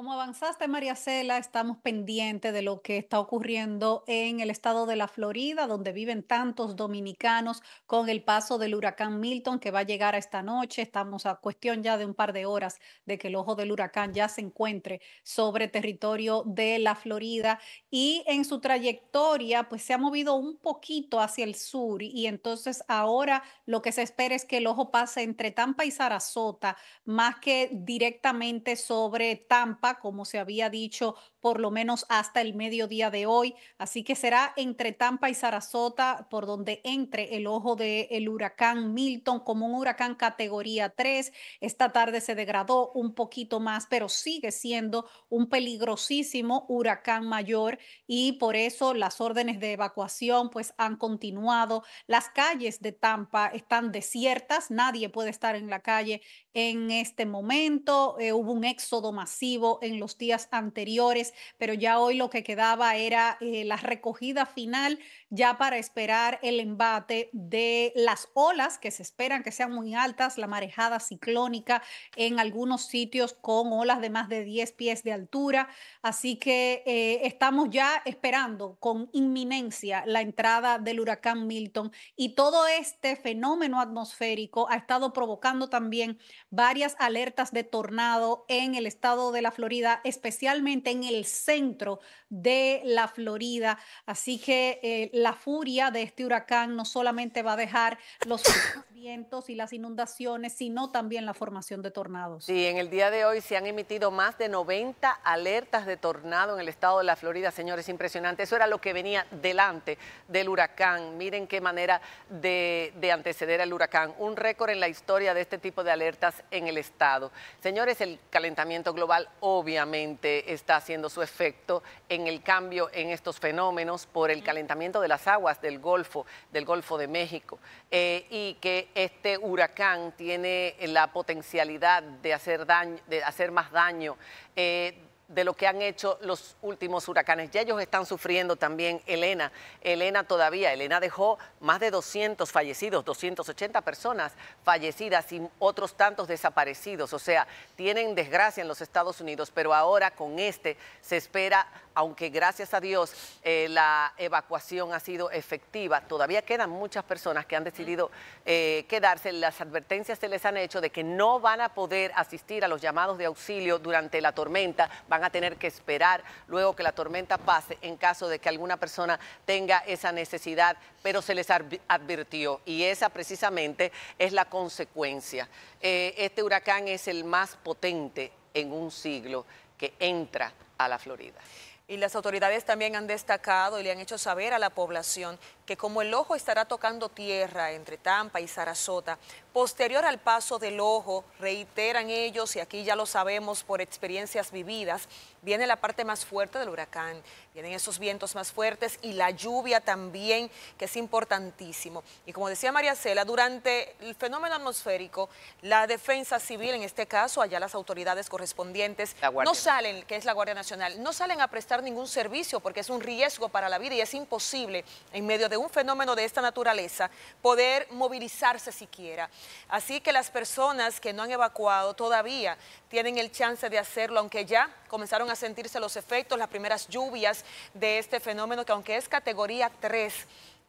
Como avanzaste, María Cela, estamos pendientes de lo que está ocurriendo en el estado de la Florida, donde viven tantos dominicanos con el paso del huracán Milton que va a llegar a esta noche. Estamos a cuestión ya de un par de horas de que el ojo del huracán ya se encuentre sobre territorio de la Florida y en su trayectoria pues se ha movido un poquito hacia el sur y entonces ahora lo que se espera es que el ojo pase entre Tampa y Sarasota más que directamente sobre Tampa como se había dicho, por lo menos hasta el mediodía de hoy. Así que será entre Tampa y Sarasota por donde entre el ojo del el huracán Milton como un huracán categoría 3. Esta tarde se degradó un poquito más, pero sigue siendo un peligrosísimo huracán mayor y por eso las órdenes de evacuación pues han continuado. Las calles de Tampa están desiertas, nadie puede estar en la calle en este momento. Eh, hubo un éxodo masivo en los días anteriores, pero ya hoy lo que quedaba era eh, la recogida final ya para esperar el embate de las olas que se esperan que sean muy altas, la marejada ciclónica en algunos sitios con olas de más de 10 pies de altura. Así que eh, estamos ya esperando con inminencia la entrada del huracán Milton y todo este fenómeno atmosférico ha estado provocando también varias alertas de tornado en el estado de la Florida especialmente en el centro de la Florida. Así que eh, la furia de este huracán no solamente va a dejar los vientos y las inundaciones, sino también la formación de tornados. Sí, en el día de hoy se han emitido más de 90 alertas de tornado en el estado de la Florida, señores, impresionante. Eso era lo que venía delante del huracán. Miren qué manera de, de anteceder al huracán. Un récord en la historia de este tipo de alertas en el estado. Señores, el calentamiento global hoy obviamente está haciendo su efecto en el cambio en estos fenómenos por el calentamiento de las aguas del Golfo, del Golfo de México, eh, y que este huracán tiene la potencialidad de hacer, daño, de hacer más daño. Eh, de lo que han hecho los últimos huracanes. Ya ellos están sufriendo también, Elena. Elena todavía, Elena dejó más de 200 fallecidos, 280 personas fallecidas y otros tantos desaparecidos. O sea, tienen desgracia en los Estados Unidos, pero ahora con este se espera, aunque gracias a Dios eh, la evacuación ha sido efectiva, todavía quedan muchas personas que han decidido eh, quedarse. Las advertencias se les han hecho de que no van a poder asistir a los llamados de auxilio durante la tormenta van a tener que esperar luego que la tormenta pase en caso de que alguna persona tenga esa necesidad, pero se les advirtió y esa precisamente es la consecuencia. Eh, este huracán es el más potente en un siglo que entra a la Florida. Y las autoridades también han destacado y le han hecho saber a la población que como el ojo estará tocando tierra entre Tampa y Sarasota, Posterior al paso del ojo, reiteran ellos, y aquí ya lo sabemos por experiencias vividas, viene la parte más fuerte del huracán, vienen esos vientos más fuertes y la lluvia también, que es importantísimo. Y como decía María Cela, durante el fenómeno atmosférico, la defensa civil, en este caso, allá las autoridades correspondientes, no salen, que es la Guardia Nacional, no salen a prestar ningún servicio porque es un riesgo para la vida y es imposible en medio de un fenómeno de esta naturaleza poder movilizarse siquiera. Así que las personas que no han evacuado todavía tienen el chance de hacerlo, aunque ya comenzaron a sentirse los efectos, las primeras lluvias de este fenómeno, que aunque es categoría 3,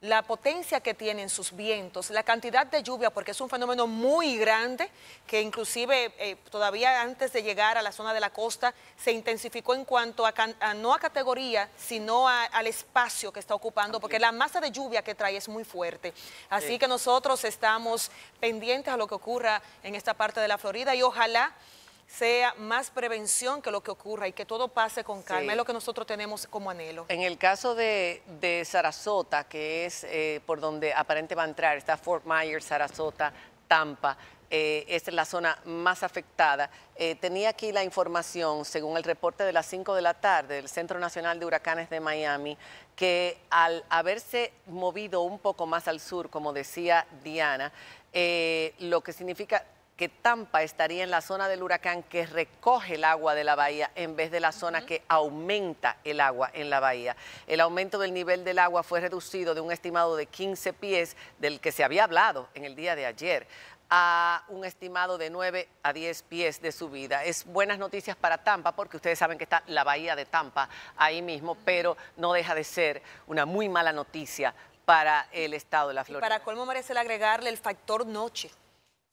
la potencia que tienen sus vientos, la cantidad de lluvia, porque es un fenómeno muy grande que inclusive eh, todavía antes de llegar a la zona de la costa se intensificó en cuanto a, no a categoría, sino al espacio que está ocupando, porque la masa de lluvia que trae es muy fuerte. Así que nosotros estamos pendientes a lo que ocurra en esta parte de la Florida y ojalá sea más prevención que lo que ocurra y que todo pase con calma, es lo que nosotros tenemos como anhelo. En el caso de, Sarasota, que es eh, por donde aparente va a entrar, está Fort Myers, Sarasota, Tampa, eh, esta es la zona más afectada. Eh, tenía aquí la información, según el reporte de las 5 de la tarde del Centro Nacional de Huracanes de Miami, que al haberse movido un poco más al sur, como decía Diana, lo que significa que Tampa estaría en la zona del huracán que recoge el agua de la bahía en vez de la zona que aumenta el agua en la bahía. El aumento del nivel del agua fue reducido de un estimado de 15 pies del que se había hablado en el día de ayer a un estimado de 9 a 10 pies de subida. Es buenas noticias para Tampa porque ustedes saben que está la bahía de Tampa ahí mismo, pero no deja de ser una muy mala noticia para el estado de la Florida. Y para colmo merece agregarle el factor noche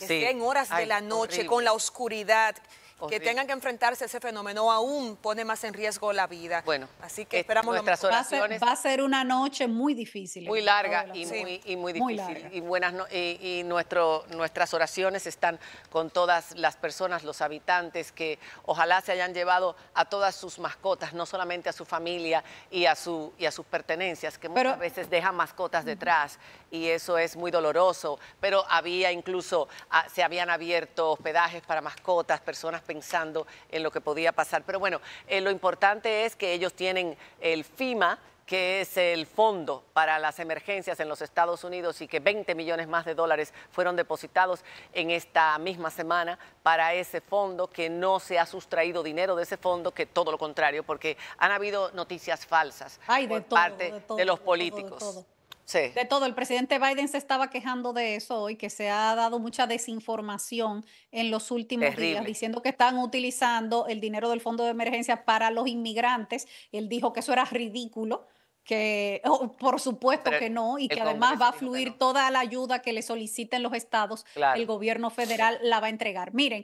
que en horas de la noche, con la oscuridad, que tengan que enfrentarse a ese fenómeno aún pone más en riesgo la vida. Bueno, así que eh, esperamos nuestras oraciones. Va a, ser, una noche muy difícil. Muy eh, larga y, muy, difícil. y buenas y, nuestro, nuestras oraciones están con todas las personas, los habitantes que ojalá se hayan llevado a todas sus mascotas, no solamente a su familia y a su y a sus pertenencias, que muchas veces dejan mascotas detrás y eso es muy doloroso. Pero había incluso ah, se habían abierto hospedajes para mascotas, personas pensando en lo que podía pasar. Pero bueno, eh, lo importante es que ellos tienen el FIMA, que es el fondo para las emergencias en los Estados Unidos y que 20 millones más de dólares fueron depositados en esta misma semana para ese fondo, que no se ha sustraído dinero de ese fondo, que todo lo contrario, porque han habido noticias falsas por parte de, los políticos. De todo. El presidente Biden se estaba quejando de eso hoy, que se ha dado mucha desinformación en los últimos días, diciendo que están utilizando el dinero del fondo de emergencia para los inmigrantes. Él dijo que eso era ridículo que oh, por supuesto que no y que además va a fluir toda la ayuda que le soliciten los estados, el gobierno federal la va a entregar. Miren,